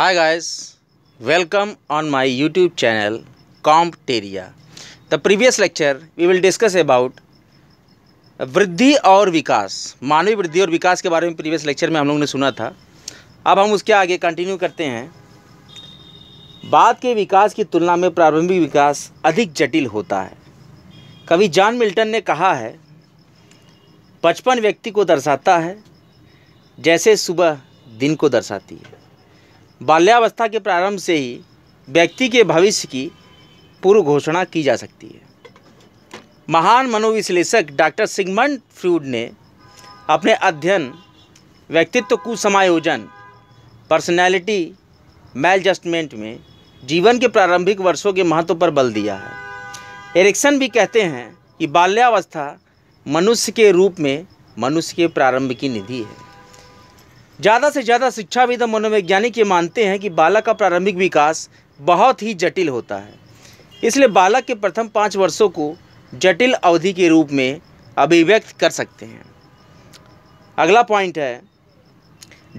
Hi guys welcome on my YouTube channel कॉम्पटेरिया the previous lecture we will discuss about वृद्धि और विकास मानवीय वृद्धि और विकास के बारे में प्रीवियस लेक्चर में हम लोगों ने सुना था अब हम उसके आगे कंटिन्यू करते हैं बाद के विकास की तुलना में प्रारंभिक विकास अधिक जटिल होता है कवि जॉन मिल्टन ने कहा है बचपन व्यक्ति को दर्शाता है जैसे सुबह दिन को दर्शाती है बाल्यावस्था के प्रारंभ से ही व्यक्ति के भविष्य की पूर्व घोषणा की जा सकती है महान मनोविश्लेषक डॉक्टर सिगमंड फ्रूड ने अपने अध्ययन व्यक्तित्व कुसमायोजन पर्सनैलिटी मैल जस्टमेंट में जीवन के प्रारंभिक वर्षों के महत्व पर बल दिया है एरिक्सन भी कहते हैं कि बाल्यावस्था मनुष्य के रूप में मनुष्य के प्रारंभ की निधि है ज़्यादा से ज़्यादा शिक्षाविद और मनोवैज्ञानिक ये मानते हैं कि बालक का प्रारंभिक विकास बहुत ही जटिल होता है इसलिए बालक के प्रथम पाँच वर्षों को जटिल अवधि के रूप में अभिव्यक्त कर सकते हैं अगला पॉइंट है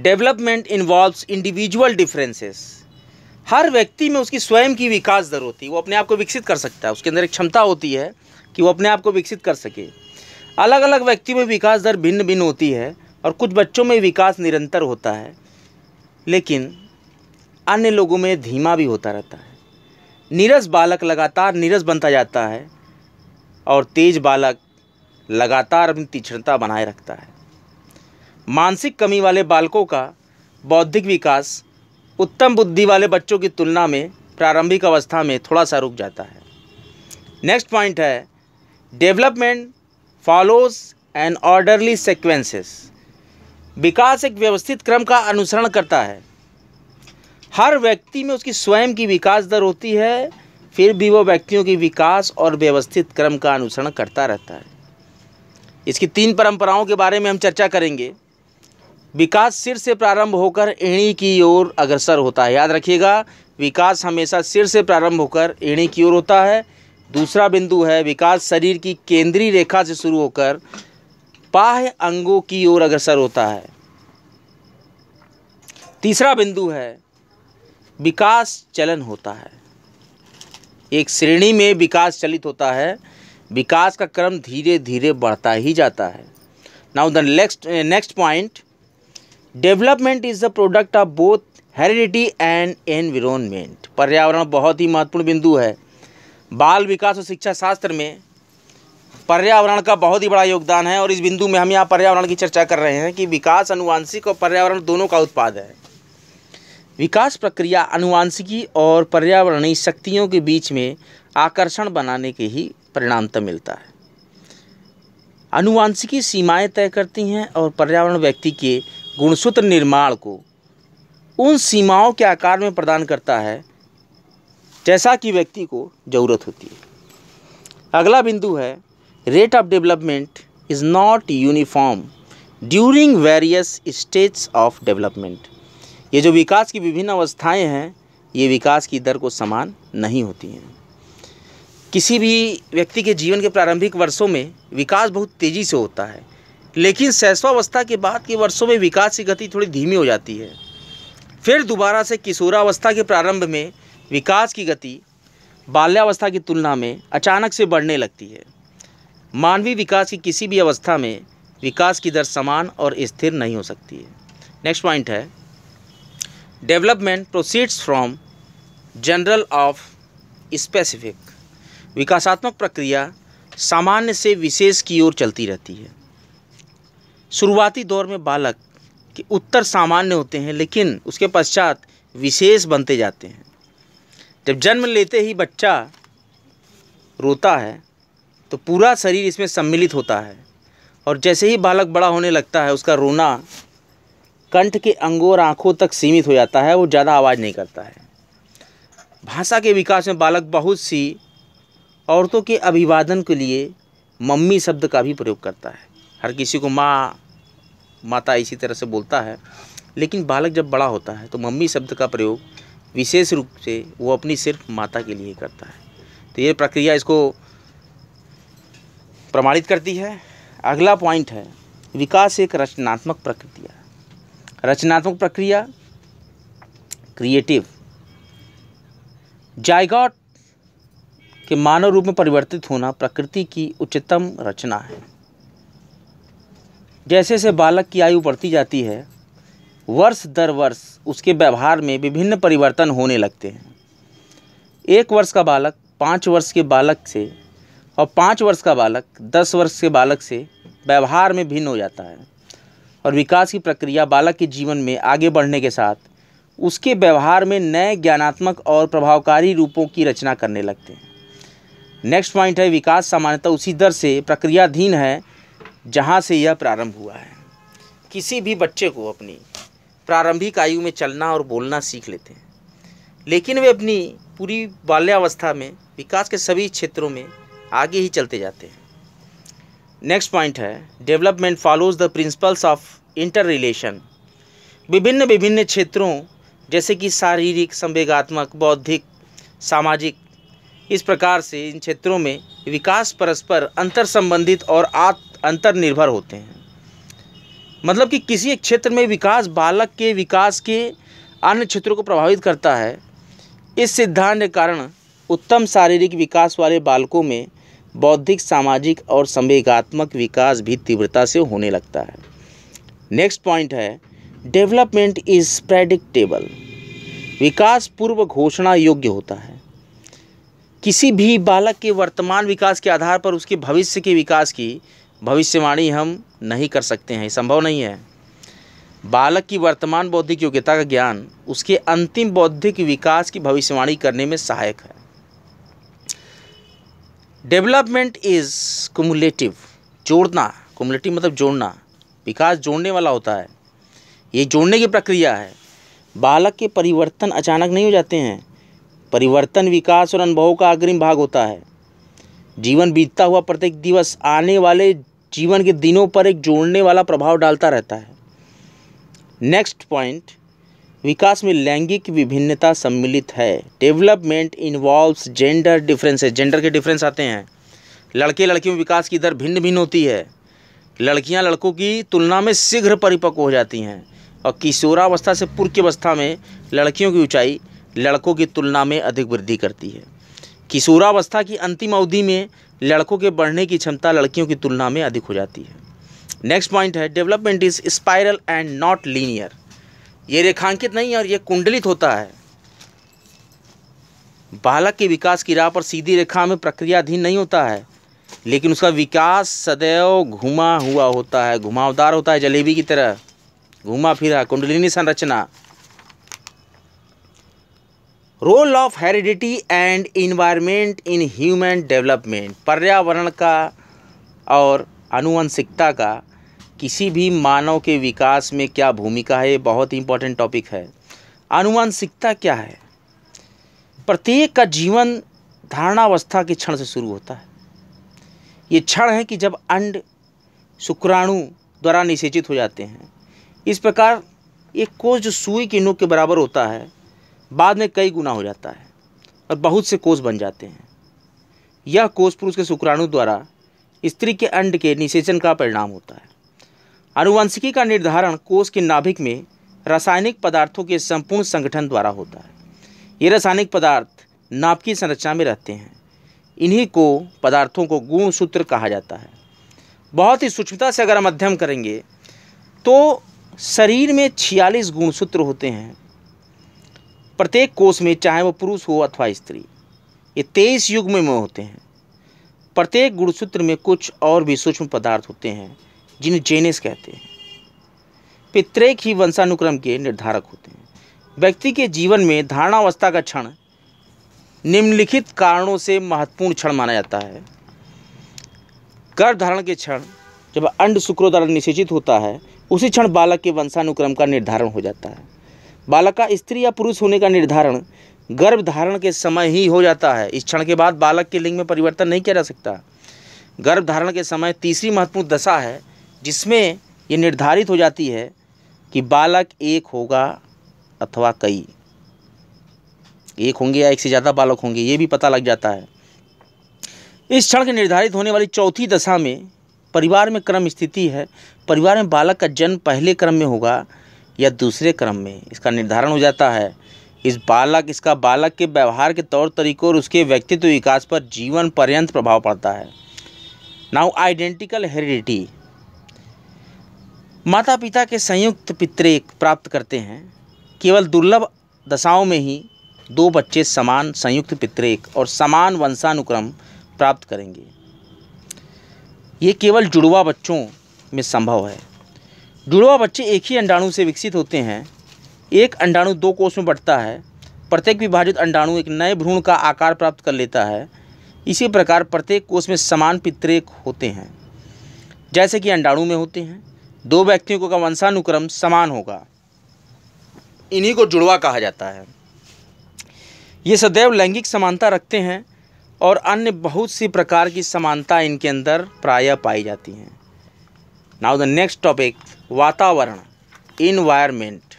डेवलपमेंट इन्वॉल्व्स इंडिविजुअल डिफरेंसेस हर व्यक्ति में उसकी स्वयं की विकास दर होती है वो अपने आप को विकसित कर सकता है उसके अंदर एक क्षमता होती है कि वो अपने आप को विकसित कर सके अलग अलग व्यक्ति में विकास दर भिन्न भिन्न होती है और कुछ बच्चों में विकास निरंतर होता है लेकिन अन्य लोगों में धीमा भी होता रहता है नीरस बालक लगातार नीरस बनता जाता है और तेज बालक लगातार अपनी तीक्ष्णता बनाए रखता है मानसिक कमी वाले बालकों का बौद्धिक विकास उत्तम बुद्धि वाले बच्चों की तुलना में प्रारंभिक अवस्था में थोड़ा सा रुक जाता है नेक्स्ट पॉइंट है development follows and orderly sequences विकास एक व्यवस्थित क्रम का अनुसरण करता है हर व्यक्ति में उसकी स्वयं की विकास दर होती है फिर भी वो व्यक्तियों की विकास और व्यवस्थित क्रम का अनुसरण करता रहता है इसकी तीन परंपराओं के बारे में हम चर्चा करेंगे विकास सिर से प्रारंभ होकर एणी की ओर अग्रसर होता है याद रखिएगा विकास हमेशा सिर से प्रारंभ होकर एणी की ओर होता है दूसरा बिंदु है विकास शरीर की केंद्रीय रेखा से शुरू होकर बाह्य अंगों की ओर अग्रसर होता है तीसरा बिंदु है विकास चलन होता है एक श्रेणी में विकास चलित होता है विकास का क्रम धीरे धीरे बढ़ता ही जाता है now the next next point development is the product of both heredity and environment पर्यावरण बहुत ही महत्वपूर्ण बिंदु है बाल विकास और शिक्षा शास्त्र में पर्यावरण का बहुत ही बड़ा योगदान है और इस बिंदु में हम यहाँ पर्यावरण की चर्चा कर रहे हैं कि विकास अनुवांशिक और पर्यावरण दोनों का उत्पाद है विकास प्रक्रिया अनुवांशिकी और पर्यावरणीय शक्तियों के बीच में आकर्षण बनाने के ही तक तो मिलता है अनुवांशिकी सीमाएं तय करती हैं और पर्यावरण व्यक्ति के गुणसूत्र निर्माण को उन सीमाओं के आकार में प्रदान करता है जैसा कि व्यक्ति को ज़रूरत होती है अगला बिंदु है rate of development is not uniform during various stages of development ये जो विकास की विभिन्न अवस्थाएं हैं ये विकास की दर को समान नहीं होती हैं किसी भी व्यक्ति के जीवन के प्रारंभिक वर्षों में विकास बहुत तेज़ी से होता है लेकिन शैशवावस्था के बाद के वर्षों में विकास की गति थोड़ी धीमी हो जाती है फिर दोबारा से किशोरावस्था के प्रारंभ में विकास की गति बाल्यावस्था की तुलना में अचानक से बढ़ने लगती है मानवीय विकास की किसी भी अवस्था में विकास की दर समान और स्थिर नहीं हो सकती है नेक्स्ट पॉइंट है development proceeds from general of specific विकासात्मक प्रक्रिया सामान्य से विशेष की ओर चलती रहती है शुरुआती दौर में बालक के उत्तर सामान्य होते हैं लेकिन उसके पश्चात विशेष बनते जाते हैं जब जन्म लेते ही बच्चा रोता है तो पूरा शरीर इसमें सम्मिलित होता है और जैसे ही बालक बड़ा होने लगता है उसका रोना कंठ के अंगों और आँखों तक सीमित हो जाता है वो ज़्यादा आवाज़ नहीं करता है भाषा के विकास में बालक बहुत सी औरतों के अभिवादन के लिए मम्मी शब्द का भी प्रयोग करता है हर किसी को माँ माता इसी तरह से बोलता है लेकिन बालक जब बड़ा होता है तो मम्मी शब्द का प्रयोग विशेष रूप से वो अपनी सिर्फ माता के लिए करता है तो ये प्रक्रिया इसको प्रमाणित करती है अगला पॉइंट है विकास एक रचनात्मक प्रक्रिया रचनात्मक प्रक्रिया क्रिएटिव जायगॉट के मानव रूप में परिवर्तित होना प्रकृति की उच्चतम रचना है जैसे जैसे बालक की आयु बढ़ती जाती है वर्ष दर वर्ष उसके व्यवहार में विभिन्न परिवर्तन होने लगते हैं एक वर्ष का बालक पाँच वर्ष के बालक से और पाँच वर्ष का बालक दस वर्ष के बालक से व्यवहार में भिन्न हो जाता है और विकास की प्रक्रिया बालक के जीवन में आगे बढ़ने के साथ उसके व्यवहार में नए ज्ञानात्मक और प्रभावकारी रूपों की रचना करने लगते हैं नेक्स्ट पॉइंट है विकास सामान्यतः उसी दर से प्रक्रियाधीन है जहाँ से यह प्रारंभ हुआ है किसी भी बच्चे को अपनी प्रारंभिक आयु में चलना और बोलना सीख लेते हैं लेकिन वे अपनी पूरी बाल्यावस्था में विकास के सभी क्षेत्रों में आगे ही चलते जाते हैं नेक्स्ट पॉइंट है development follows the principles of inter relation विभिन्न विभिन्न क्षेत्रों जैसे कि शारीरिक संवेगात्मक बौद्धिक सामाजिक इस प्रकार से इन क्षेत्रों में विकास परस्पर अंतर संबंधित और आत् अंतर्निर्भर होते हैं मतलब कि किसी एक क्षेत्र में विकास बालक के विकास के अन्य क्षेत्रों को प्रभावित करता है इस सिद्धांत के कारण उत्तम शारीरिक विकास वाले बालकों में बौद्धिक सामाजिक और संवेगात्मक विकास भी तीव्रता से होने लगता है नेक्स्ट पॉइंट है डेवलपमेंट इज़ प्रेडिक्टेबल विकास पूर्व घोषणा योग्य होता है किसी भी बालक के वर्तमान विकास के आधार पर उसके भविष्य के विकास की भविष्यवाणी हम नहीं कर सकते हैं संभव नहीं है बालक की वर्तमान बौद्धिक योग्यता का ज्ञान उसके अंतिम बौद्धिक विकास की भविष्यवाणी करने में सहायक है डेवलपमेंट इज़ कुमुलेटिव जोड़ना कुमुलेटिव मतलब जोड़ना विकास जोड़ने वाला होता है ये जोड़ने की प्रक्रिया है बालक के परिवर्तन अचानक नहीं हो जाते हैं परिवर्तन विकास और अनुभव का अग्रिम भाग होता है जीवन बीतता हुआ प्रत्येक दिवस आने वाले जीवन के दिनों पर एक जोड़ने वाला प्रभाव डालता रहता है नेक्स्ट पॉइंट विकास में लैंगिक विभिन्नता सम्मिलित है डेवलपमेंट इन्वॉल्व्स जेंडर है जेंडर के डिफरेंस आते हैं लड़के लड़कियों में विकास की दर भिन्न भिन्न होती है लड़कियां लड़कों की तुलना में शीघ्र परिपक्व हो जाती हैं और किशोरावस्था से पूर्व की अवस्था में लड़कियों की ऊंचाई लड़कों की तुलना में अधिक वृद्धि करती है किशोरावस्था की अंतिम अवधि में लड़कों के बढ़ने की क्षमता लड़कियों की तुलना में अधिक हो जाती है नेक्स्ट पॉइंट है development is spiral and not linear ये रेखांकित नहीं है और ये कुंडलित होता है बालक के विकास की राह पर सीधी रेखा में प्रक्रियाधीन नहीं होता है लेकिन उसका विकास सदैव घुमा हुआ होता है घुमावदार होता है जलेबी की तरह घुमा फिरा कुंडलिनी संरचना role of heredity and environment in human development पर्यावरण का और अनुवंशिकता का किसी भी मानव के विकास में क्या भूमिका है ये बहुत ही इंपॉर्टेंट टॉपिक है आनुवंशिकता क्या है प्रत्येक का जीवन धारणावस्था के क्षण से शुरू होता है ये क्षण है कि जब अंड शुक्राणु द्वारा निषेचित हो जाते हैं इस प्रकार एक कोष जो सुई के नुक के बराबर होता है बाद में कई गुना हो जाता है और बहुत से कोष बन जाते हैं यह कोष पुरुष के शुक्राणु द्वारा स्त्री के अंड के निषेचन का परिणाम होता है आनुवंशिकी का निर्धारण कोष के नाभिक में रासायनिक पदार्थों के संपूर्ण संगठन द्वारा होता है ये रासायनिक पदार्थ नाभिकीय संरचना में रहते हैं इन्हीं को पदार्थों को गुण सूत्र कहा जाता है बहुत ही सूक्ष्मता से अगर हम अध्ययन करेंगे तो शरीर में छियालीस गुणसूत्र होते हैं प्रत्येक कोष में चाहे वो पुरुष हो अथवा स्त्री ये तेईस युग में होते हैं प्रत्येक गुणसूत्र में कुछ और भी सूक्ष्म पदार्थ होते हैं जिन्हें जेनेस कहते हैं पितृक ही वंशानुक्रम के निर्धारक होते हैं व्यक्ति के जीवन में धारणावस्था का क्षण निम्नलिखित कारणों से महत्वपूर्ण क्षण माना जाता है गर्भधारण के क्षण जब अंड शुक्रो द्वारा निषेचित होता है उसी क्षण बालक के वंशानुक्रम का निर्धारण हो जाता है बालक का स्त्री या पुरुष होने का निर्धारण गर्भधारण के समय ही हो जाता है इस क्षण के बाद बालक के लिंग में परिवर्तन नहीं किया जा सकता गर्भधारण के समय तीसरी महत्वपूर्ण दशा है जिसमें ये निर्धारित हो जाती है कि बालक एक होगा अथवा कई एक होंगे या एक से ज़्यादा बालक होंगे ये भी पता लग जाता है इस क्षण के निर्धारित होने वाली चौथी दशा में परिवार में क्रम स्थिति है परिवार में बालक का जन्म पहले क्रम में होगा या दूसरे क्रम में इसका निर्धारण हो जाता है इस बालक इसका बालक के व्यवहार के तौर तरीकों और उसके व्यक्तित्व विकास पर जीवन पर्यंत प्रभाव पड़ता है नाउ आइडेंटिकल हेरिडिटी माता पिता के संयुक्त पितृक प्राप्त करते हैं केवल दुर्लभ दशाओं में ही दो बच्चे समान संयुक्त पितृक और समान वंशानुक्रम प्राप्त करेंगे ये केवल जुड़वा बच्चों में संभव है जुड़वा बच्चे एक ही अंडाणु से विकसित होते हैं एक अंडाणु दो कोष में बढ़ता है प्रत्येक विभाजित अंडाणु एक नए भ्रूण का आकार प्राप्त कर लेता है इसी प्रकार प्रत्येक कोष में समान पितृक होते हैं जैसे कि अंडाणु में होते हैं दो व्यक्तियों का वंशानुक्रम समान होगा इन्हीं को जुड़वा कहा जाता है ये सदैव लैंगिक समानता रखते हैं और अन्य बहुत सी प्रकार की समानता इनके अंदर प्रायः पाई जाती हैं नाउ द नेक्स्ट टॉपिक वातावरण इन्वायरमेंट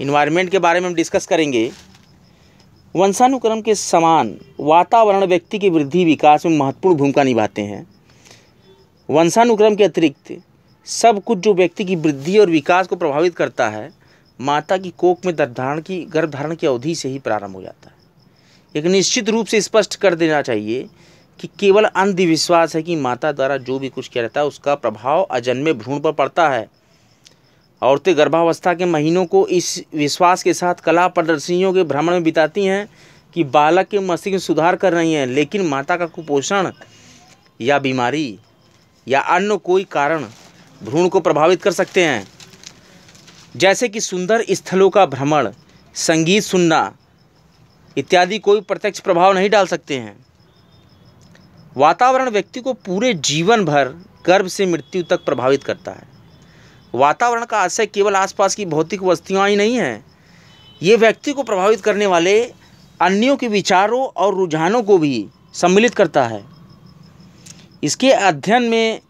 इन्वायरमेंट के बारे में हम डिस्कस करेंगे वंशानुक्रम के समान वातावरण व्यक्ति की वृद्धि विकास में महत्वपूर्ण भूमिका निभाते हैं वंशानुक्रम के अतिरिक्त सब कुछ जो व्यक्ति की वृद्धि और विकास को प्रभावित करता है माता की कोख में गर्भधारण की गर्भधारण की अवधि से ही प्रारंभ हो जाता है एक निश्चित रूप से स्पष्ट कर देना चाहिए कि केवल अंधविश्वास है कि माता द्वारा जो भी कुछ किया जाता है उसका प्रभाव अजन्मे भ्रूण पर पड़ता है औरतें गर्भावस्था के महीनों को इस विश्वास के साथ कला प्रदर्शनियों के भ्रमण में बिताती हैं कि बालक के मस्तिष्क में सुधार कर रही हैं लेकिन माता का कुपोषण या बीमारी या अन्य कोई कारण भ्रूण को प्रभावित कर सकते हैं जैसे कि सुंदर स्थलों का भ्रमण संगीत सुनना इत्यादि कोई प्रत्यक्ष प्रभाव नहीं डाल सकते हैं वातावरण व्यक्ति को पूरे जीवन भर गर्भ से मृत्यु तक प्रभावित करता है वातावरण का आशय केवल आसपास की भौतिक वस्तुएँ ही नहीं हैं ये व्यक्ति को प्रभावित करने वाले अन्यों के विचारों और रुझानों को भी सम्मिलित करता है इसके अध्ययन में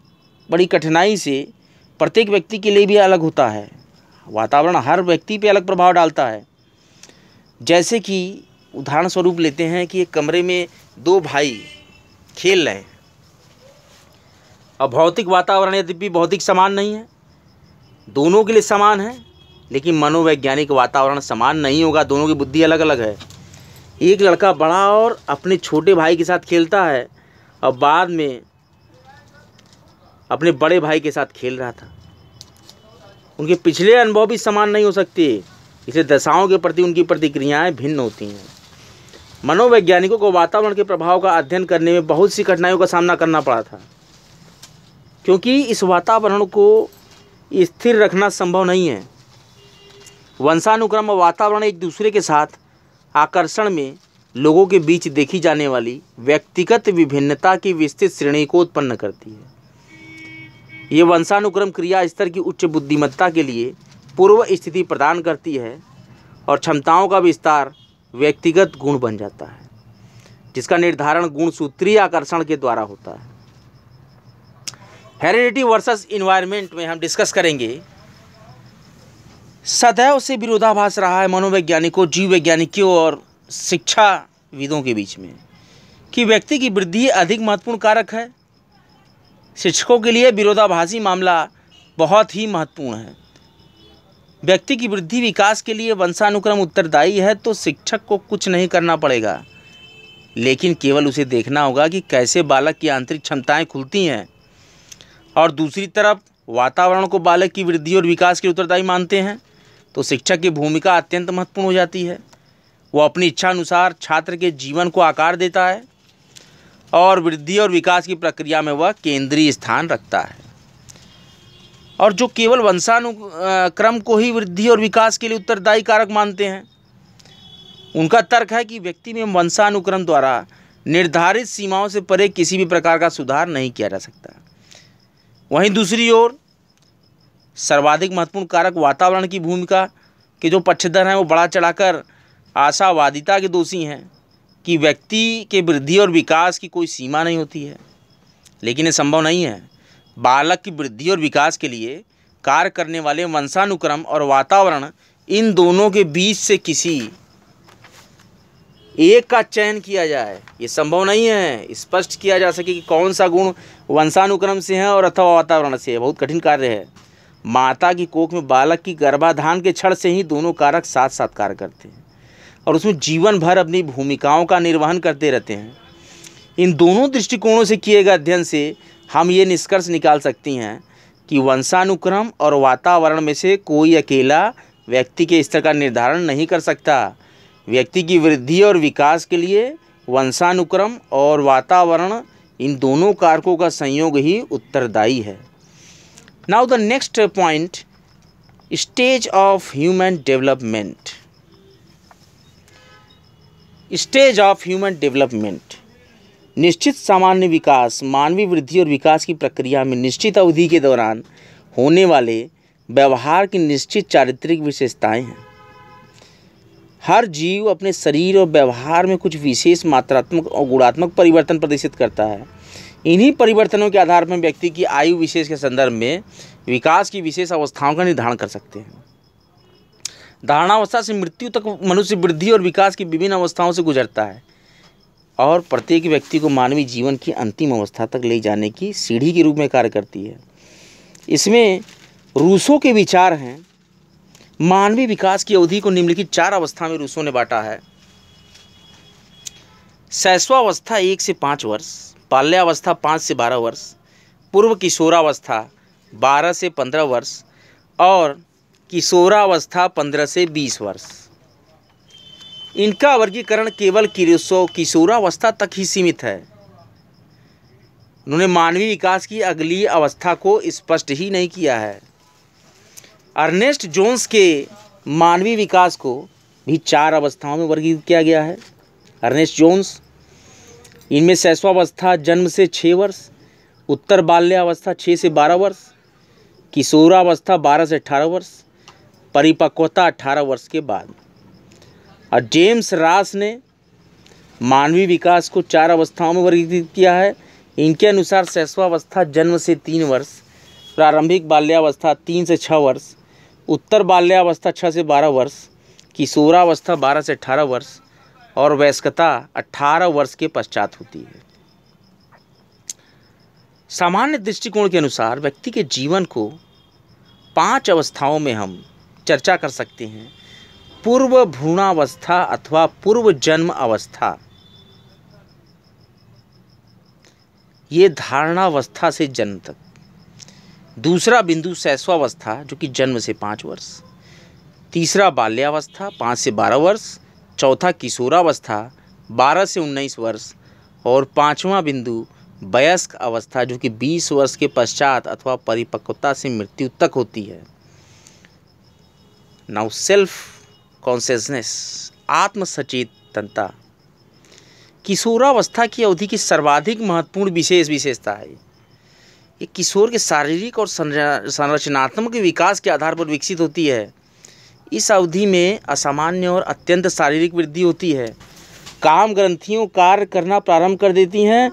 बड़ी कठिनाई से प्रत्येक व्यक्ति के लिए भी अलग होता है वातावरण हर व्यक्ति पे अलग प्रभाव डालता है जैसे कि उदाहरण स्वरूप लेते हैं कि एक कमरे में दो भाई खेल रहे हैं अब भौतिक वातावरण यदि भी भौतिक समान नहीं है दोनों के लिए समान है लेकिन मनोवैज्ञानिक वातावरण समान नहीं होगा दोनों की बुद्धि अलग अलग है एक लड़का बड़ा और अपने छोटे भाई के साथ खेलता है और बाद में अपने बड़े भाई के साथ खेल रहा था उनके पिछले अनुभव भी समान नहीं हो सकते इसे दशाओं के प्रति उनकी प्रतिक्रियाएं भिन्न होती हैं मनोवैज्ञानिकों को वातावरण के प्रभाव का अध्ययन करने में बहुत सी कठिनाइयों का सामना करना पड़ा था क्योंकि इस वातावरण को स्थिर रखना संभव नहीं है वंशानुक्रम और वातावरण एक दूसरे के साथ आकर्षण में लोगों के बीच देखी जाने वाली व्यक्तिगत विभिन्नता की विस्तृत श्रेणी को उत्पन्न करती है ये वंशानुक्रम क्रिया स्तर की उच्च बुद्धिमत्ता के लिए पूर्व स्थिति प्रदान करती है और क्षमताओं का विस्तार व्यक्तिगत गुण बन जाता है जिसका निर्धारण गुण सूत्रीय आकर्षण के द्वारा होता है हेरिडिटी वर्सेस इन्वायरमेंट में हम डिस्कस करेंगे सदैव से विरोधाभास रहा है मनोवैज्ञानिकों जीव वैज्ञानिकों और शिक्षाविदों के बीच में कि व्यक्ति की वृद्धि अधिक महत्वपूर्ण कारक है शिक्षकों के लिए विरोधाभासी मामला बहुत ही महत्वपूर्ण है व्यक्ति की वृद्धि विकास के लिए वंशानुक्रम उत्तरदायी है तो शिक्षक को कुछ नहीं करना पड़ेगा लेकिन केवल उसे देखना होगा कि कैसे बालक की आंतरिक क्षमताएं खुलती हैं और दूसरी तरफ वातावरण को बालक की वृद्धि और विकास के उत्तरदायी मानते हैं तो शिक्षक की भूमिका अत्यंत महत्वपूर्ण हो जाती है वो अपनी इच्छा अनुसार छात्र के जीवन को आकार देता है और वृद्धि और विकास की प्रक्रिया में वह केंद्रीय स्थान रखता है और जो केवल वंशानुक्रम को ही वृद्धि और विकास के लिए उत्तरदायी कारक मानते हैं उनका तर्क है कि व्यक्ति में वंशानुक्रम द्वारा निर्धारित सीमाओं से परे किसी भी प्रकार का सुधार नहीं किया जा सकता वहीं दूसरी ओर सर्वाधिक महत्वपूर्ण कारक वातावरण की भूमिका के जो पक्षधर हैं वो बढ़ा चढ़ाकर आशावादिता के दोषी हैं कि व्यक्ति के वृद्धि और विकास की कोई सीमा नहीं होती है लेकिन ये संभव नहीं है बालक की वृद्धि और विकास के लिए कार्य करने वाले वंशानुक्रम और वातावरण इन दोनों के बीच से किसी एक का चयन किया जाए ये संभव नहीं है स्पष्ट किया जा सके कि कौन सा गुण वंशानुक्रम से है और अथवा वातावरण से है बहुत कठिन कार्य है माता की कोख में बालक की गर्भाधान के क्षण से ही दोनों कारक साथ साथ कार्य करते हैं और उसमें जीवन भर अपनी भूमिकाओं का निर्वहन करते रहते हैं इन दोनों दृष्टिकोणों से किए गए अध्ययन से हम ये निष्कर्ष निकाल सकती हैं कि वंशानुक्रम और वातावरण में से कोई अकेला व्यक्ति के स्तर का निर्धारण नहीं कर सकता व्यक्ति की वृद्धि और विकास के लिए वंशानुक्रम और वातावरण इन दोनों कारकों का संयोग ही उत्तरदायी है now the next point stage of human development stage of human development निश्चित सामान्य विकास मानवीय वृद्धि और विकास की प्रक्रिया में निश्चित अवधि के दौरान होने वाले व्यवहार की निश्चित चारित्रिक विशेषताएं हैं हर जीव अपने शरीर और व्यवहार में कुछ विशेष मात्रात्मक और गुणात्मक परिवर्तन प्रदर्शित करता है इन्हीं परिवर्तनों के आधार पर व्यक्ति की आयु विशेष के संदर्भ में विकास की विशेष अवस्थाओं का निर्धारण कर सकते हैं धारणावस्था से मृत्यु तक मनुष्य वृद्धि और विकास की विभिन्न अवस्थाओं से गुजरता है और प्रत्येक व्यक्ति को मानवीय जीवन की अंतिम अवस्था तक ले जाने की सीढ़ी के रूप में कार्य करती है इसमें रूसों के विचार हैं मानवीय विकास की अवधि को निम्नलिखित चार अवस्था में रूसों ने बांटा है शैशवावस्था एक से पाँच वर्ष बाल्यावस्था पाँच से बारह वर्ष पूर्व किशोरावस्था बारह से पंद्रह वर्ष और किशोरावस्था 15 से 20 वर्ष इनका वर्गीकरण केवल किशोरावस्था तक ही सीमित है उन्होंने मानवीय विकास की अगली अवस्था को स्पष्ट ही नहीं किया है अर्नेस्ट जोन्स के मानवीय विकास को भी चार अवस्थाओं में वर्गीकृत किया गया है अर्नेस्ट जोन्स इनमें शैशवावस्था जन्म से छः वर्ष उत्तर बाल्यावस्था छः से बारह वर्ष किशोरावस्था बारह से अठारह वर्ष परिपक्वता 18 वर्ष के बाद और जेम्स रास ने मानवीय विकास को चार अवस्थाओं में वर्गीकृत किया है इनके अनुसार शैश्वावस्था जन्म से तीन वर्ष प्रारंभिक बाल्यावस्था तीन से छः वर्ष उत्तर बाल्यावस्था छः से बारह वर्ष किशोरावस्था बारह से अठारह वर्ष और वयस्कता अठारह वर्ष के पश्चात होती है सामान्य दृष्टिकोण के अनुसार व्यक्ति के जीवन को पांच अवस्थाओं में हम चर्चा कर सकते हैं पूर्व भ्रूणावस्था अथवा पूर्व जन्म अवस्था ये धारणावस्था से जन्म तक दूसरा बिंदु सैस्वावस्था जो कि जन्म से पाँच वर्ष तीसरा बाल्यावस्था पाँच से बारह वर्ष चौथा किशोरावस्था बारह से उन्नीस वर्ष और पाँचवा बिंदु वयस्क अवस्था जो कि बीस वर्ष के पश्चात अथवा परिपक्वता से मृत्यु तक होती है नाउ सेल्फ कॉन्सियसनेस आत्म सचेतनता किशोरावस्था की अवधि की सर्वाधिक महत्वपूर्ण विशेष विशेषता है ये किशोर के शारीरिक और संरचनात्मक विकास के आधार पर विकसित होती है इस अवधि में असामान्य और अत्यंत शारीरिक वृद्धि होती है काम ग्रंथियों कार्य करना प्रारंभ कर देती हैं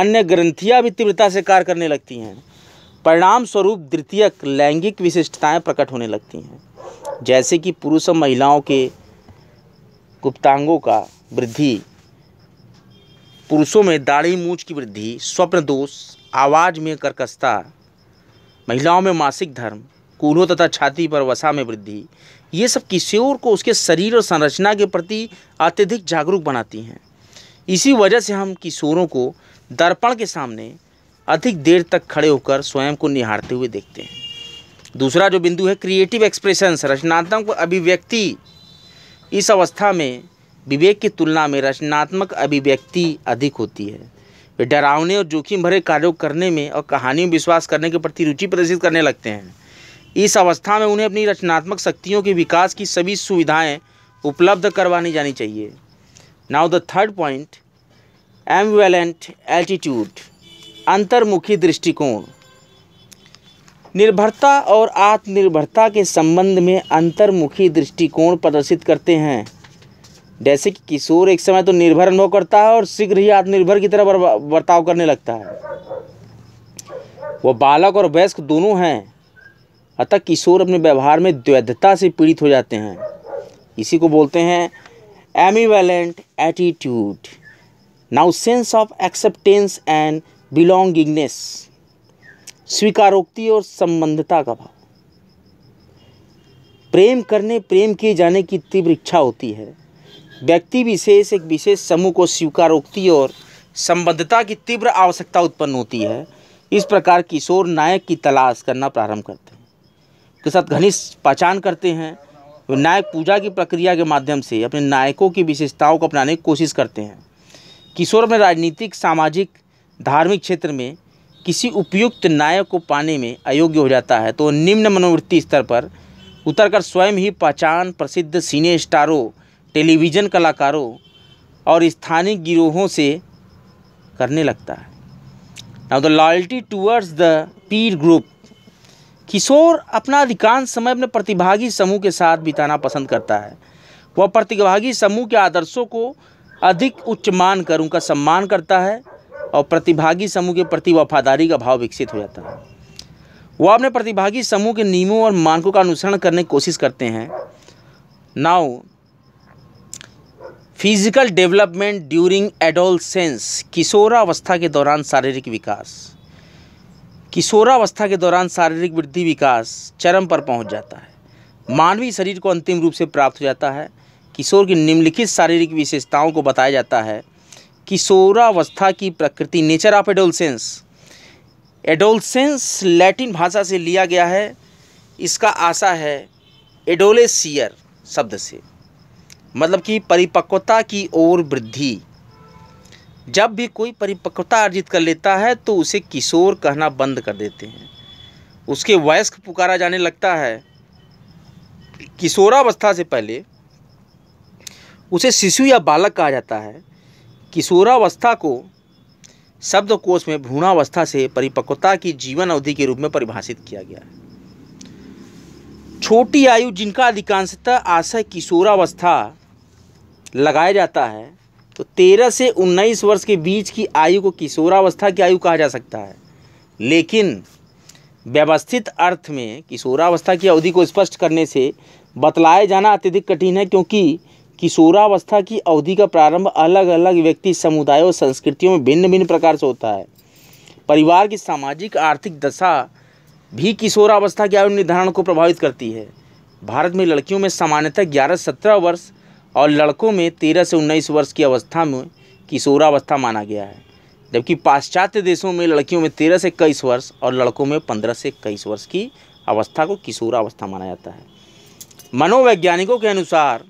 अन्य ग्रंथियाँ भी तीव्रता से कार्य करने लगती हैं परिणाम स्वरूप द्वितीयक लैंगिक विशिष्टताएं प्रकट होने लगती हैं जैसे कि पुरुष और महिलाओं के गुप्तांगों का वृद्धि पुरुषों में दाढ़ी मूछ की वृद्धि स्वप्न दोष आवाज़ में कर्कशता महिलाओं में मासिक धर्म कूलों तथा छाती पर वसा में वृद्धि ये सब किशोर को उसके शरीर और संरचना के प्रति अत्यधिक जागरूक बनाती हैं इसी वजह से हम किशोरों को दर्पण के सामने अधिक देर तक खड़े होकर स्वयं को निहारते हुए देखते हैं दूसरा जो बिंदु है क्रिएटिव एक्सप्रेशंस रचनात्मक अभिव्यक्ति इस अवस्था में विवेक की तुलना में रचनात्मक अभिव्यक्ति अधिक होती है वे डरावने और जोखिम भरे कार्यों करने में और कहानियों में विश्वास करने के प्रति रुचि प्रदर्शित करने लगते हैं इस अवस्था में उन्हें अपनी रचनात्मक शक्तियों के विकास की सभी सुविधाएं उपलब्ध करवानी जानी चाहिए now the third point ambivalent attitude अंतर्मुखी दृष्टिकोण निर्भरता और आत्मनिर्भरता के संबंध में अंतर्मुखी दृष्टिकोण प्रदर्शित करते हैं जैसे कि किशोर एक समय तो निर्भर अनुभव करता है और शीघ्र ही आत्मनिर्भर की तरह बर्ताव करने लगता है वह बालक और वयस्क दोनों हैं अतः किशोर अपने व्यवहार में द्वैधता से पीड़ित हो जाते हैं इसी को बोलते हैं ambivalent attitude now sense of acceptance and belongingness स्वीकारोक्ति और संबंधता का भाव प्रेम करने प्रेम किए जाने की तीव्र इच्छा होती है व्यक्ति विशेष एक विशेष समूह को स्वीकारोक्ति और संबद्धता की तीव्र आवश्यकता उत्पन्न होती है इस प्रकार किशोर नायक की तलाश करना प्रारंभ करते हैं के साथ घनिष्ठ पहचान करते हैं नायक पूजा की प्रक्रिया के माध्यम से अपने नायकों की विशेषताओं को अपनाने की कोशिश करते हैं किशोर में राजनीतिक सामाजिक धार्मिक क्षेत्र में किसी उपयुक्त नायक को पाने में अयोग्य हो जाता है तो निम्न मनोवृत्ति स्तर पर उतरकर स्वयं ही पहचान प्रसिद्ध सीने स्टारों टेलीविज़न कलाकारों और स्थानीय गिरोहों से करने लगता है now the loyalty towards the peer group किशोर अपना अधिकांश समय अपने प्रतिभागी समूह के साथ बिताना पसंद करता है वह प्रतिभागी समूह के आदर्शों को अधिक उच्च मानकर उनका सम्मान करता है और प्रतिभागी समूह के प्रति वफादारी का भाव विकसित हो जाता है वह अपने प्रतिभागी समूह के नियमों और मानकों का अनुसरण करने की कोशिश करते हैं now physical development during adolescence किशोरावस्था के दौरान शारीरिक विकास किशोरावस्था के दौरान शारीरिक वृद्धि विकास चरम पर पहुंच जाता है मानवीय शरीर को अंतिम रूप से प्राप्त हो जाता है किशोर की निम्नलिखित शारीरिक विशेषताओं को बताया जाता है किशोरावस्था की प्रकृति nature of adolescence adolescence Latin भाषा से लिया गया है इसका आशा है एडोलेसियर शब्द से मतलब कि परिपक्वता की ओर वृद्धि जब भी कोई परिपक्वता अर्जित कर लेता है तो उसे किशोर कहना बंद कर देते हैं उसके वयस्क पुकारा जाने लगता है किशोरावस्था से पहले उसे शिशु या बालक कहा जाता है किशोरावस्था को शब्दकोश में भ्रूणावस्था से परिपक्वता की जीवन अवधि के रूप में परिभाषित किया गया है छोटी आयु जिनका अधिकांशतः आशय किशोरावस्था लगाया जाता है तो तेरह से उन्नीस वर्ष के बीच की आयु को किशोरावस्था की आयु कहा जा सकता है लेकिन व्यवस्थित अर्थ में किशोरावस्था की अवधि को स्पष्ट करने से बतलाया जाना अत्यधिक कठिन है क्योंकि किशोरावस्था की अवधि का प्रारंभ अलग अलग व्यक्ति समुदायों और संस्कृतियों में भिन्न भिन्न प्रकार से होता है परिवार की सामाजिक आर्थिक दशा भी किशोरावस्था के आयु निर्धारण को प्रभावित करती है भारत में लड़कियों में सामान्यतः ग्यारह सत्रह वर्ष और लड़कों में तेरह से उन्नीस वर्ष की अवस्था में किशोरावस्था माना गया है जबकि पाश्चात्य देशों में लड़कियों में तेरह से इक्कीस वर्ष और लड़कों में पंद्रह से इक्कीस वर्ष की अवस्था को किशोरावस्था माना जाता है मनोवैज्ञानिकों के अनुसार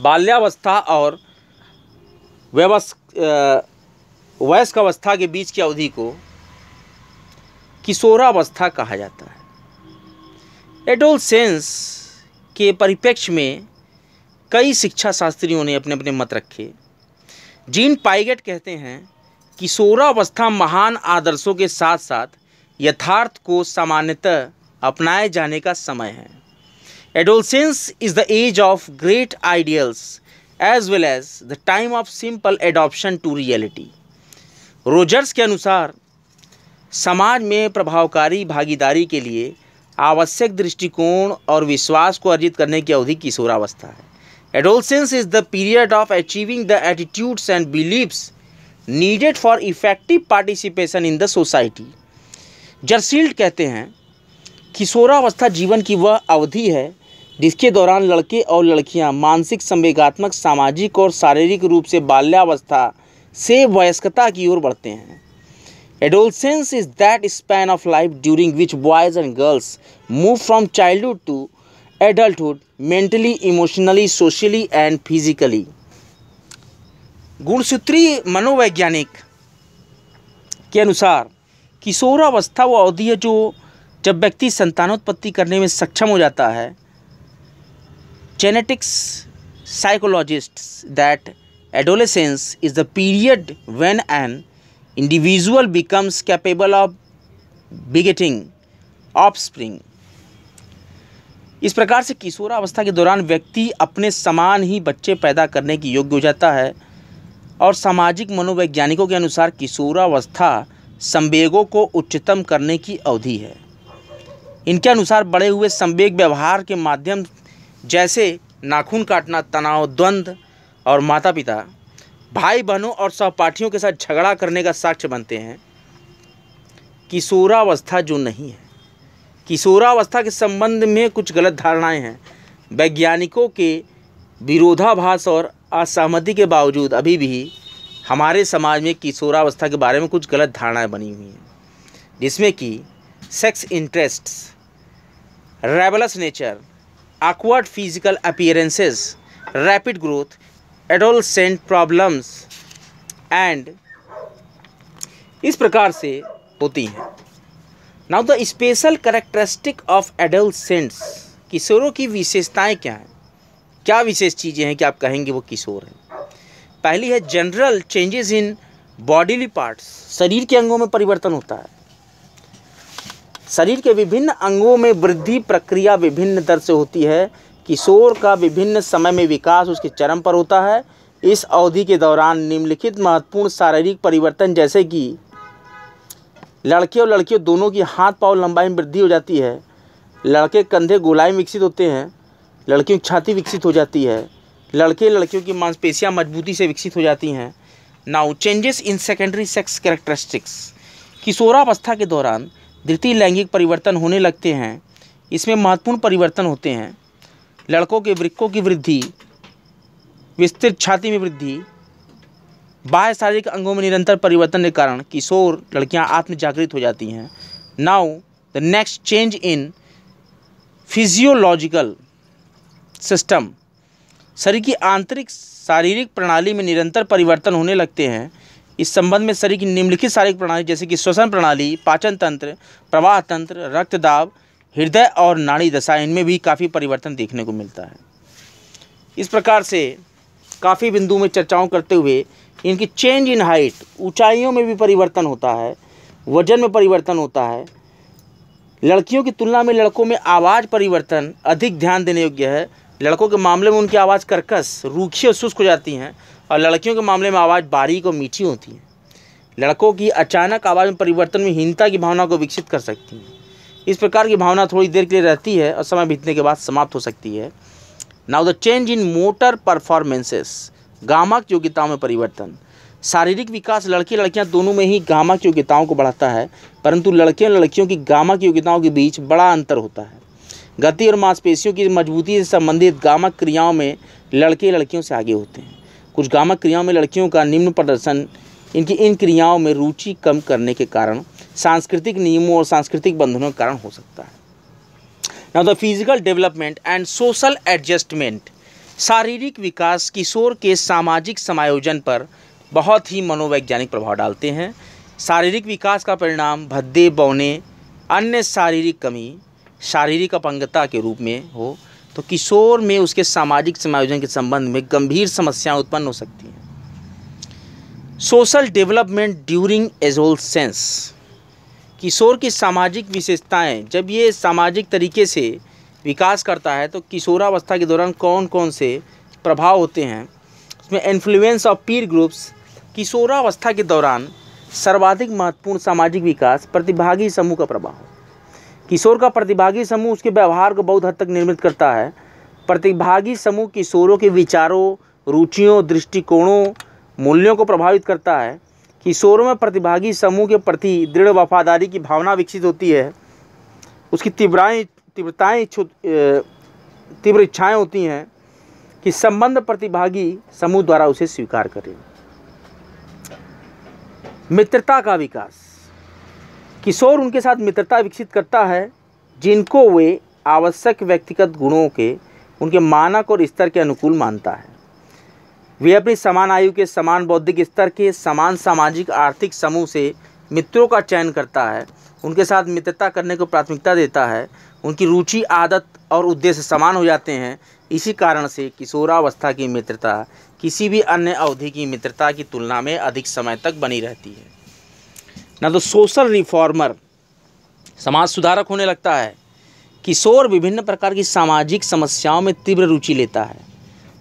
बाल्यावस्था और वयस्क अवस्था के बीच की अवधि को किशोरावस्था कहा जाता है एडोल सेंस के परिप्रेक्ष्य में कई शिक्षा शास्त्रियों ने अपने अपने मत रखे जीन पाइगेट कहते हैं किशोरावस्था महान आदर्शों के साथ साथ यथार्थ को सामान्यतः अपनाए जाने का समय है Adolescence is the age of great ideals as well as the time of simple adoption to reality. Rogers के अनुसार समाज में प्रभावकारी भागीदारी के लिए आवश्यक दृष्टिकोण और विश्वास को अर्जित करने की अवधि किशोरावस्था है adolescence is the period of achieving the attitudes and believes needed for effective participation in the society Jersild कहते हैं किशोरावस्था जीवन की वह अवधि है जिसके दौरान लड़के और लड़कियां मानसिक संवेगात्मक सामाजिक और शारीरिक रूप से बाल्यावस्था से वयस्कता की ओर बढ़ते हैं adolescence is that span of life during which boys and girls move from childhood to adulthood mentally emotionally socially and physically गुणसूत्री मनोवैज्ञानिक के अनुसार किशोरावस्था वो अवधि है जो जब व्यक्ति संतानोत्पत्ति करने में सक्षम हो जाता है genetics psychologist that adolescence is the period when an individual becomes capable of begetting offspring इस प्रकार से किशोरावस्था के दौरान व्यक्ति अपने समान ही बच्चे पैदा करने की योग्य हो जाता है और सामाजिक मनोवैज्ञानिकों के अनुसार किशोरावस्था संवेगों को उच्चतम करने की अवधि है इनके अनुसार बड़े हुए संवेग व्यवहार के माध्यम जैसे नाखून काटना तनाव द्वंद्व और माता पिता भाई बहनों और सहपाठियों के साथ झगड़ा करने का साक्ष्य बनते हैं किशोरावस्था जो नहीं है किशोरावस्था के संबंध में कुछ गलत धारणाएं हैं वैज्ञानिकों के विरोधाभास और असहमति के बावजूद अभी भी हमारे समाज में किशोरावस्था के बारे में कुछ गलत धारणाएं बनी हुई हैं जिसमें कि sex interests rebellious nature awkward physical appearances, rapid growth, adolescent problems and इस प्रकार से होती हैं now the special characteristic of cents किशोरों की विशेषताएं क्या हैं क्या विशेष चीज़ें हैं कि आप कहेंगे वो किशोर हैं पहली है general changes in bodily parts शरीर के अंगों में परिवर्तन होता है शरीर के विभिन्न अंगों में वृद्धि प्रक्रिया विभिन्न दर से होती है किशोर का विभिन्न समय में विकास उसके चरम पर होता है इस अवधि के दौरान निम्नलिखित महत्वपूर्ण शारीरिक परिवर्तन जैसे कि लड़के और लड़कियों दोनों की हाथ पाँव लंबाई में वृद्धि हो जाती है लड़के कंधे गोलाई विकसित होते हैं लड़कियों की छाती विकसित हो जाती है लड़के लड़कियों की मांसपेशियाँ मजबूती से विकसित हो जाती हैं now changes in secondary sex characteristics किशोरावस्था के दौरान द्वितीय लैंगिक परिवर्तन होने लगते हैं इसमें महत्वपूर्ण परिवर्तन होते हैं लड़कों के वृक्कों की वृद्धि विस्तृत छाती में वृद्धि बाह्य शारीरिक अंगों में निरंतर परिवर्तन के कारण किशोर लड़कियां आत्म जागृत हो जाती हैं now the next change in physiological system शरीर की आंतरिक शारीरिक प्रणाली में निरंतर परिवर्तन होने लगते हैं इस संबंध में शरीर की निम्नलिखित शारीरिक प्रणाली जैसे कि श्वसन प्रणाली पाचन तंत्र प्रवाह तंत्र रक्तदाब हृदय और नाड़ी दशा इनमें भी काफ़ी परिवर्तन देखने को मिलता है इस प्रकार से काफ़ी बिंदु में चर्चाओं करते हुए इनकी चेंज इन हाइट ऊंचाइयों में भी परिवर्तन होता है वजन में परिवर्तन होता है लड़कियों की तुलना में लड़कों में आवाज़ परिवर्तन अधिक ध्यान देने योग्य है लड़कों के मामले में उनकी आवाज़ कर्कश रूखी और शुष्क हो जाती हैं और लड़कियों के मामले में आवाज़ बारीक और मीठी होती है लड़कों की अचानक आवाज़ में परिवर्तन में हीनता की भावना को विकसित कर सकती है इस प्रकार की भावना थोड़ी देर के लिए रहती है और समय बीतने के बाद समाप्त हो सकती है now the change in motor performances गामक योग्यताओं में परिवर्तन शारीरिक विकास लड़के लड़कियां दोनों में ही गामक योग्यताओं को बढ़ाता है परंतु लड़के और लड़कियों की गामक योग्यताओं के बीच बड़ा अंतर होता है गति और मांसपेशियों की मजबूती से संबंधित गामक क्रियाओं में लड़के लड़कियों से आगे होते हैं कुछ गामक क्रियाओं में लड़कियों का निम्न प्रदर्शन इनकी इन क्रियाओं में रुचि कम करने के कारण सांस्कृतिक नियमों और सांस्कृतिक बंधनों के कारण हो सकता है now the physical development and social adjustment शारीरिक विकास किशोर के सामाजिक समायोजन पर बहुत ही मनोवैज्ञानिक प्रभाव डालते हैं शारीरिक विकास का परिणाम भद्दे बौने अन्य शारीरिक कमी शारीरिक अपंगता के रूप में हो तो किशोर में उसके सामाजिक समायोजन के संबंध में गंभीर समस्याएं उत्पन्न हो सकती हैं social development during adolescence किशोर की सामाजिक विशेषताएं जब ये सामाजिक तरीके से विकास करता है तो किशोरावस्था के दौरान कौन कौन से प्रभाव होते हैं उसमें इन्फ्लुएंस ऑफ पीर ग्रुप्स किशोरावस्था के दौरान सर्वाधिक महत्वपूर्ण सामाजिक विकास प्रतिभागी समूह का प्रभाव किशोर का प्रतिभागी समूह उसके व्यवहार को बहुत हद तक निर्मित करता है प्रतिभागी समूह किशोरों के विचारों रुचियों दृष्टिकोणों मूल्यों को प्रभावित करता है किशोरों में प्रतिभागी समूह के प्रति दृढ़ वफादारी की भावना विकसित होती है उसकी तीव्राएँ तीव्रताएँ तीव्र इच्छाएँ होती हैं कि संबंध प्रतिभागी समूह द्वारा उसे स्वीकार करें मित्रता का विकास किशोर उनके साथ मित्रता विकसित करता है जिनको वे आवश्यक व्यक्तिगत गुणों के उनके मानक और स्तर के अनुकूल मानता है वे अपनी समान आयु के समान बौद्धिक स्तर के समान सामाजिक आर्थिक समूह से मित्रों का चयन करता है उनके साथ मित्रता करने को प्राथमिकता देता है उनकी रुचि आदत और उद्देश्य समान हो जाते हैं इसी कारण से किशोरावस्था की मित्रता किसी भी अन्य अवधि की मित्रता की तुलना में अधिक समय तक बनी रहती है ना तो सोशल रिफॉर्मर समाज सुधारक होने लगता है किशोर विभिन्न प्रकार की सामाजिक समस्याओं में तीव्र रुचि लेता है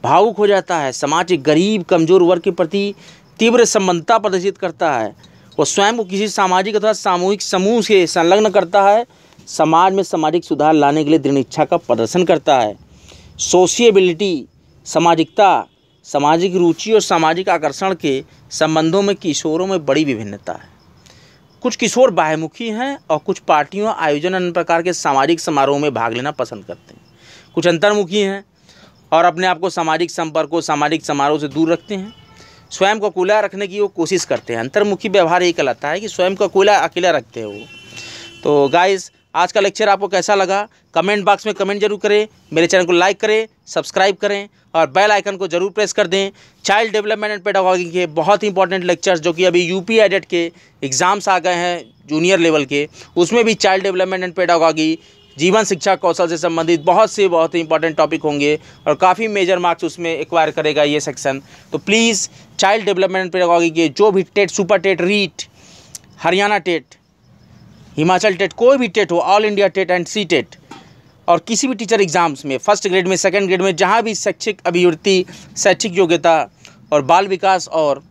भावुक हो जाता है समाज के गरीब कमजोर वर्ग के प्रति तीव्र संबंधता प्रदर्शित करता है वह स्वयं को किसी सामाजिक अथवा सामूहिक समूह से संलग्न करता है समाज में सामाजिक सुधार लाने के लिए दृढ़ इच्छा का प्रदर्शन करता है सोशिएबिलिटी सामाजिकता सामाजिक रुचि और सामाजिक आकर्षण के संबंधों में किशोरों में बड़ी विभिन्नता है कुछ किशोर बाहमुखी हैं और कुछ पार्टियों आयोजन अन्य प्रकार के सामाजिक समारोह में भाग लेना पसंद करते हैं कुछ अंतर्मुखी हैं और अपने आप को सामाजिक संपर्कों सामाजिक समारोह से दूर रखते हैं स्वयं को अकूला रखने की वो कोशिश करते हैं अंतर्मुखी व्यवहार यही कहलाता है कि स्वयं को अकेला अकेला रखते हैं वो तो गाइस आज का लेक्चर आपको कैसा लगा कमेंट बॉक्स में कमेंट जरूर करें मेरे चैनल को लाइक करें सब्सक्राइब करें और बेल आइकन को जरूर प्रेस कर दें चाइल्ड डेवलपमेंट एंड पेडागॉजी के बहुत ही इंपॉर्टेंट लेक्चर्स जो कि अभी यूपी एडेट के एग्ज़ाम्स आ गए हैं जूनियर लेवल के उसमें भी चाइल्ड डेवलपमेंट एंड पेडागॉगी जीवन शिक्षा कौशल से संबंधित बहुत से बहुत ही इंपॉर्टेंट टॉपिक होंगे और काफ़ी मेजर मार्क्स उसमें एक्वायर करेगा ये सेक्शन तो please child development and pedagogy के जो भी TET super TET REET Haryana TET Himachal TET कोई भी टेट हो all India TET and C TET और किसी भी टीचर एग्ज़ाम्स में फर्स्ट ग्रेड में सेकंड ग्रेड में जहाँ भी शैक्षिक अभिवृत्ति शैक्षिक योग्यता और बाल विकास और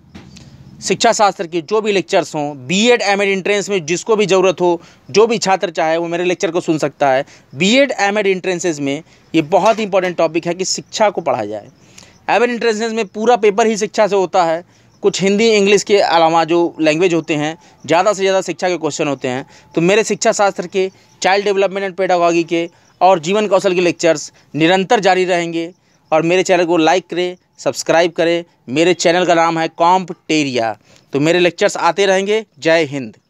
शिक्षा शास्त्र के जो भी लेक्चर्स हों बीएड एमएड इंट्रेंस में जिसको भी ज़रूरत हो जो भी छात्र चाहे वो मेरे लेक्चर को सुन सकता है बीएड एमएड एंट्रेंसेज में ये बहुत इंपॉर्टेंट टॉपिक है कि शिक्षा को पढ़ाया जाए एड एंट्रेंसेज में पूरा पेपर ही शिक्षा से होता है कुछ हिंदी इंग्लिश के अलावा जो लैंग्वेज होते हैं ज़्यादा से ज़्यादा शिक्षा के क्वेश्चन होते हैं तो मेरे शिक्षा शास्त्र के चाइल्ड डेवलपमेंट एंड पेडागॉगी के और जीवन कौशल के लेक्चर्स निरंतर जारी रहेंगे और मेरे चैनल को लाइक करें सब्सक्राइब करें मेरे चैनल का नाम है कॉम्पटेरिया तो मेरे लेक्चर्स आते रहेंगे जय हिंद